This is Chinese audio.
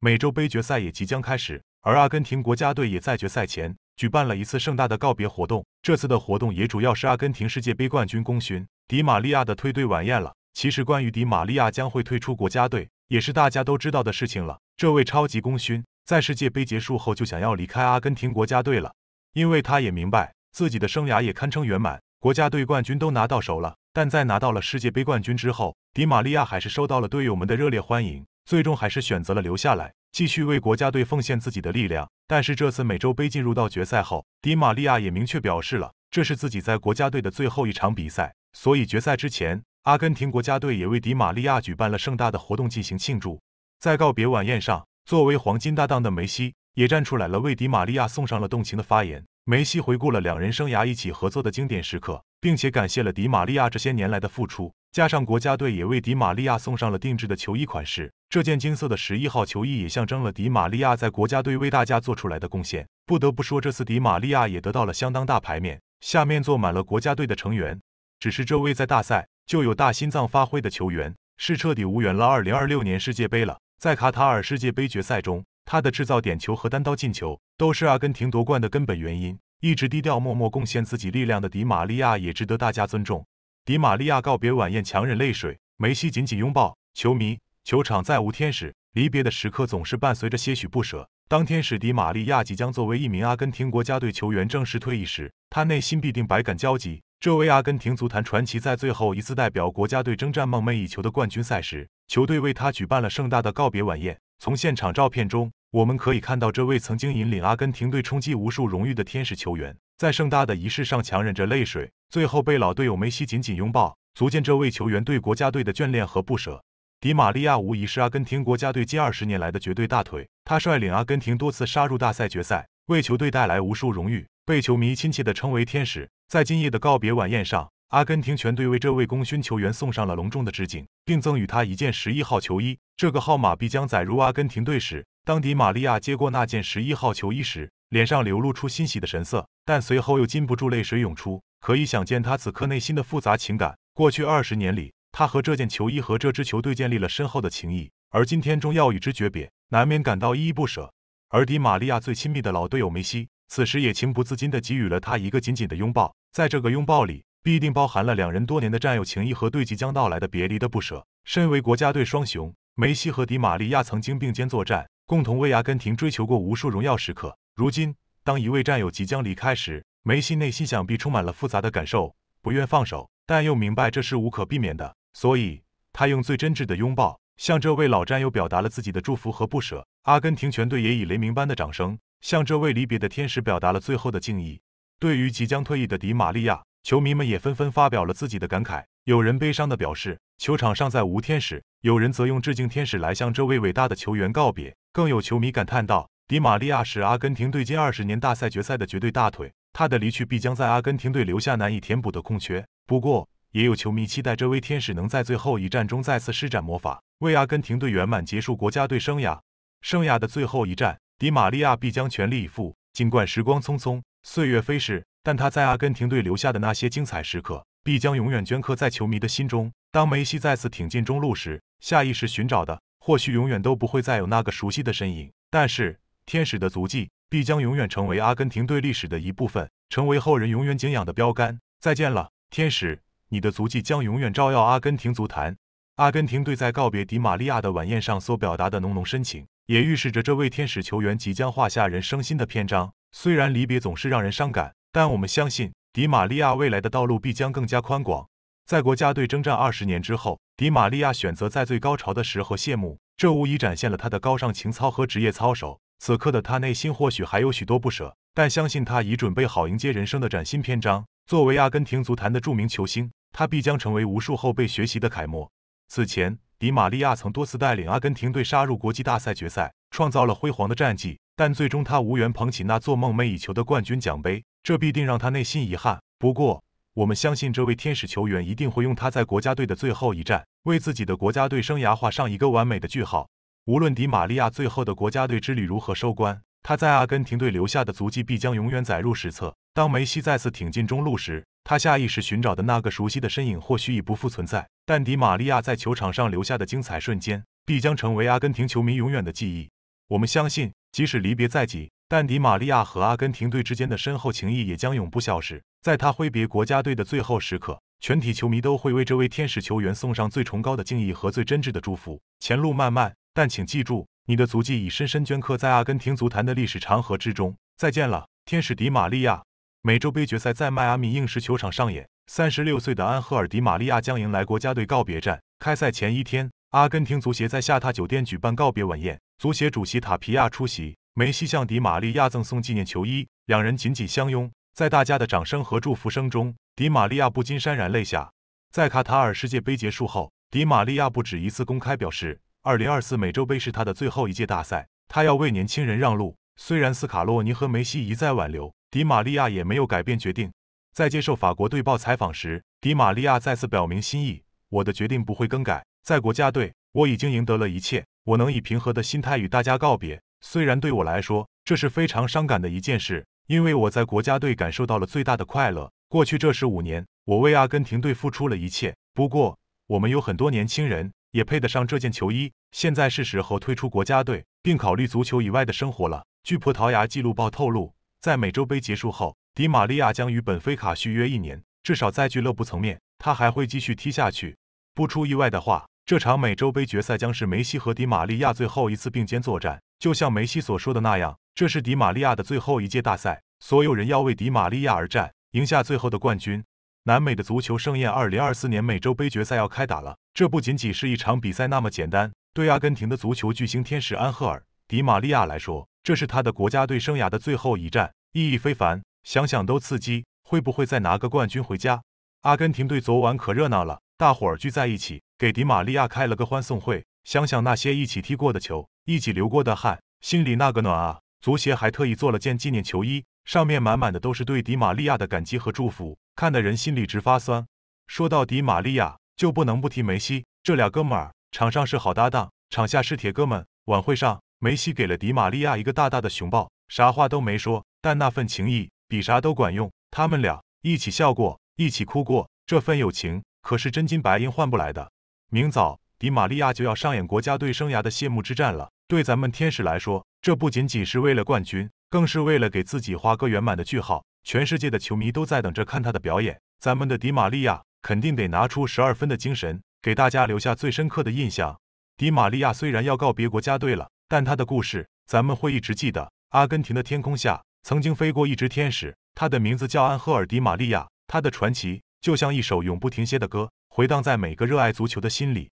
美洲杯决赛也即将开始，而阿根廷国家队也在决赛前举办了一次盛大的告别活动。这次的活动也主要是阿根廷世界杯冠军功勋迪玛利亚的退队晚宴了。其实，关于迪玛利亚将会退出国家队，也是大家都知道的事情了。这位超级功勋在世界杯结束后就想要离开阿根廷国家队了，因为他也明白自己的生涯也堪称圆满，国家队冠军都拿到手了。但在拿到了世界杯冠军之后，迪玛利亚还是受到了队友们的热烈欢迎。最终还是选择了留下来，继续为国家队奉献自己的力量。但是这次美洲杯进入到决赛后，迪玛利亚也明确表示了这是自己在国家队的最后一场比赛。所以决赛之前，阿根廷国家队也为迪玛利亚举办了盛大的活动进行庆祝。在告别晚宴上，作为黄金搭档的梅西也站出来了，为迪玛利亚送上了动情的发言。梅西回顾了两人生涯一起合作的经典时刻，并且感谢了迪玛利亚这些年来的付出。加上国家队也为迪玛利亚送上了定制的球衣款式。这件金色的十一号球衣也象征了迪玛利亚在国家队为大家做出来的贡献。不得不说，这次迪玛利亚也得到了相当大牌面，下面坐满了国家队的成员。只是这位在大赛就有大心脏发挥的球员，是彻底无缘了2026年世界杯了。在卡塔尔世界杯决赛中，他的制造点球和单刀进球都是阿根廷夺冠的根本原因。一直低调默默贡献自己力量的迪玛利亚也值得大家尊重。迪玛利亚告别晚宴，强忍泪水，梅西紧紧拥抱球迷。球场再无天使，离别的时刻总是伴随着些许不舍。当天使迪玛利亚即将作为一名阿根廷国家队球员正式退役时，他内心必定百感交集。这位阿根廷足坛传奇在最后一次代表国家队征战梦寐以求的冠军赛时，球队为他举办了盛大的告别晚宴。从现场照片中，我们可以看到这位曾经引领阿根廷队冲击无数荣誉的天使球员，在盛大的仪式上强忍着泪水，最后被老队友梅西紧紧拥抱，足见这位球员对国家队的眷恋和不舍。迪玛利亚无疑是阿根廷国家队近二十年来的绝对大腿，他率领阿根廷多次杀入大赛决赛，为球队带来无数荣誉，被球迷亲切地称为“天使”。在今夜的告别晚宴上，阿根廷全队为这位功勋球员送上了隆重的致敬，并赠予他一件十一号球衣，这个号码必将载入阿根廷队史。当迪玛利亚接过那件十一号球衣时，脸上流露出欣喜的神色，但随后又禁不住泪水涌出，可以想见他此刻内心的复杂情感。过去二十年里。他和这件球衣和这支球队建立了深厚的情谊，而今天终要与之诀别，难免感到依依不舍。而迪玛利亚最亲密的老队友梅西，此时也情不自禁地给予了他一个紧紧的拥抱，在这个拥抱里，必定包含了两人多年的战友情谊和对即将到来的别离的不舍。身为国家队双雄，梅西和迪玛利亚曾经并肩作战，共同为阿根廷追求过无数荣耀时刻。如今，当一位战友即将离开时，梅西内心想必充满了复杂的感受，不愿放手，但又明白这是无可避免的。所以，他用最真挚的拥抱，向这位老战友表达了自己的祝福和不舍。阿根廷全队也以雷鸣般的掌声，向这位离别的天使表达了最后的敬意。对于即将退役的迪玛利亚，球迷们也纷纷发表了自己的感慨。有人悲伤地表示：“球场上再无天使。”有人则用“致敬天使”来向这位伟大的球员告别。更有球迷感叹道：“迪玛利亚是阿根廷队近二十年大赛决赛的绝对大腿，他的离去必将在阿根廷队留下难以填补的空缺。”不过，也有球迷期待这位天使能在最后一战中再次施展魔法，为阿根廷队圆满结束国家队生涯。生涯的最后一战，迪玛利亚必将全力以赴。尽管时光匆匆，岁月飞逝，但他在阿根廷队留下的那些精彩时刻，必将永远镌刻在球迷的心中。当梅西再次挺进中路时，下意识寻找的或许永远都不会再有那个熟悉的身影。但是，天使的足迹必将永远成为阿根廷队历史的一部分，成为后人永远敬仰的标杆。再见了，天使。你的足迹将永远照耀阿根廷足坛。阿根廷队在告别迪玛利亚的晚宴上所表达的浓浓深情，也预示着这位天使球员即将画下人生新的篇章。虽然离别总是让人伤感，但我们相信，迪玛利亚未来的道路必将更加宽广。在国家队征战二十年之后，迪玛利亚选择在最高潮的时候谢幕，这无疑展现了他的高尚情操和职业操守。此刻的他内心或许还有许多不舍，但相信他已准备好迎接人生的崭新篇章。作为阿根廷足坛的著名球星，他必将成为无数后辈学习的楷模。此前，迪玛利亚曾多次带领阿根廷队杀入国际大赛决赛，创造了辉煌的战绩，但最终他无缘捧起那做梦寐以求的冠军奖杯，这必定让他内心遗憾。不过，我们相信这位天使球员一定会用他在国家队的最后一战，为自己的国家队生涯画上一个完美的句号。无论迪玛利亚最后的国家队之旅如何收官。他在阿根廷队留下的足迹必将永远载入史册。当梅西再次挺进中路时，他下意识寻找的那个熟悉的身影或许已不复存在。但迪玛利亚在球场上留下的精彩瞬间，必将成为阿根廷球迷永远的记忆。我们相信，即使离别在即，但迪玛利亚和阿根廷队之间的深厚情谊也将永不消失。在他挥别国家队的最后时刻，全体球迷都会为这位天使球员送上最崇高的敬意和最真挚的祝福。前路漫漫，但请记住。你的足迹已深深镌刻在阿根廷足坛的历史长河之中。再见了，天使迪玛利亚！美洲杯决赛在迈阿密硬石球场上演。三十六岁的安赫尔·迪玛利亚将迎来国家队告别战。开赛前一天，阿根廷足协在下榻酒店举办告别晚宴，足协主席塔皮亚出席。梅西向迪玛利亚赠送纪念球衣，两人紧紧相拥。在大家的掌声和祝福声中，迪玛利亚不禁潸然泪下。在卡塔尔世界杯结束后，迪玛利亚不止一次公开表示。二零二四美洲杯是他的最后一届大赛，他要为年轻人让路。虽然斯卡洛尼和梅西一再挽留，迪玛利亚也没有改变决定。在接受法国队报采访时，迪玛利亚再次表明心意：“我的决定不会更改。在国家队，我已经赢得了一切，我能以平和的心态与大家告别。虽然对我来说，这是非常伤感的一件事，因为我在国家队感受到了最大的快乐。过去这十五年，我为阿根廷队付出了一切。不过，我们有很多年轻人。”也配得上这件球衣。现在是时候退出国家队，并考虑足球以外的生活了。据葡萄牙《纪录报》透露，在美洲杯结束后，迪玛利亚将与本菲卡续约一年，至少在俱乐部层面，他还会继续踢下去。不出意外的话，这场美洲杯决赛将是梅西和迪玛利亚最后一次并肩作战。就像梅西所说的那样，这是迪玛利亚的最后一届大赛，所有人要为迪玛利亚而战，赢下最后的冠军。南美的足球盛宴，二零二四年美洲杯决赛要开打了。这不仅仅是一场比赛那么简单。对阿根廷的足球巨星天使安赫尔·迪玛利亚来说，这是他的国家队生涯的最后一战，意义非凡。想想都刺激，会不会再拿个冠军回家？阿根廷队昨晚可热闹了，大伙儿聚在一起给迪玛利亚开了个欢送会。想想那些一起踢过的球，一起流过的汗，心里那个暖啊！足协还特意做了件纪念球衣，上面满满的都是对迪玛利亚的感激和祝福。看得人心里直发酸。说到底，迪玛利亚就不能不提梅西，这俩哥们儿场上是好搭档，场下是铁哥们。晚会上，梅西给了迪玛利亚一个大大的熊抱，啥话都没说，但那份情谊比啥都管用。他们俩一起笑过，一起哭过，这份友情可是真金白银换不来的。明早，迪玛利亚就要上演国家队生涯的谢幕之战了。对咱们天使来说，这不仅仅是为了冠军，更是为了给自己画个圆满的句号。全世界的球迷都在等着看他的表演，咱们的迪玛利亚肯定得拿出十二分的精神，给大家留下最深刻的印象。迪玛利亚虽然要告别国家队了，但他的故事咱们会一直记得。阿根廷的天空下曾经飞过一只天使，他的名字叫安赫尔·迪玛利亚，他的传奇就像一首永不停歇的歌，回荡在每个热爱足球的心里。